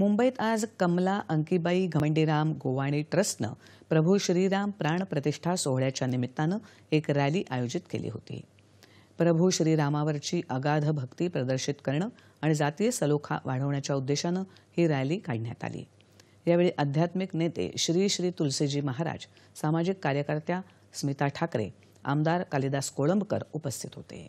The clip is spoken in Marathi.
मुंबईत आज कमला अंकीबाई घमंडीराम गोवाणी ट्रस्टनं प्रभू श्रीराम प्राणप्रतिष्ठा सोहळ्याच्या निमित्तानं एक रॅली आयोजित केली होती प्रभू श्रीरामावरची अगाध भक्ती प्रदर्शित करणं आणि जातीय सलोखा वाढवण्याच्या उद्देशानं ही रॅली काढण्यात आली यावेळी आध्यात्मिक नेते श्री श्री तुलसीजी महाराज सामाजिक कार्यकर्त्या स्मिता ठाकरे आमदार कालिदास कोळंबकर उपस्थित होते